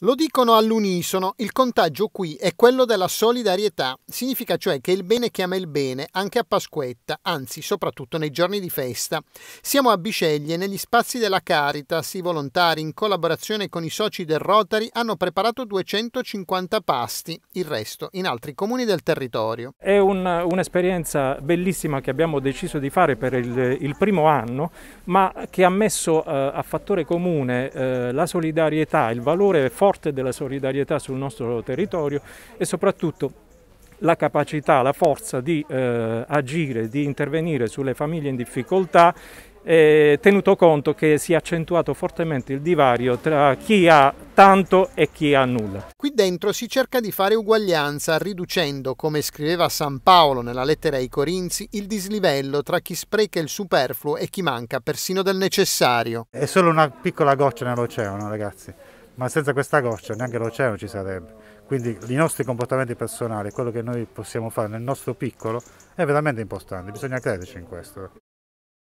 Lo dicono all'unisono, il contagio qui è quello della solidarietà, significa cioè che il bene chiama il bene anche a Pasquetta, anzi soprattutto nei giorni di festa. Siamo a Biceglie, negli spazi della Caritas, i volontari in collaborazione con i soci del Rotary hanno preparato 250 pasti, il resto in altri comuni del territorio. È un'esperienza bellissima che abbiamo deciso di fare per il, il primo anno, ma che ha messo eh, a fattore comune eh, la solidarietà, il valore forte forte della solidarietà sul nostro territorio e soprattutto la capacità, la forza di eh, agire, di intervenire sulle famiglie in difficoltà, eh, tenuto conto che si è accentuato fortemente il divario tra chi ha tanto e chi ha nulla. Qui dentro si cerca di fare uguaglianza riducendo, come scriveva San Paolo nella lettera ai Corinzi, il dislivello tra chi spreca il superfluo e chi manca persino del necessario. È solo una piccola goccia nell'oceano, ragazzi ma senza questa goccia neanche l'oceano ci sarebbe. Quindi i nostri comportamenti personali, quello che noi possiamo fare nel nostro piccolo, è veramente importante, bisogna crederci in questo.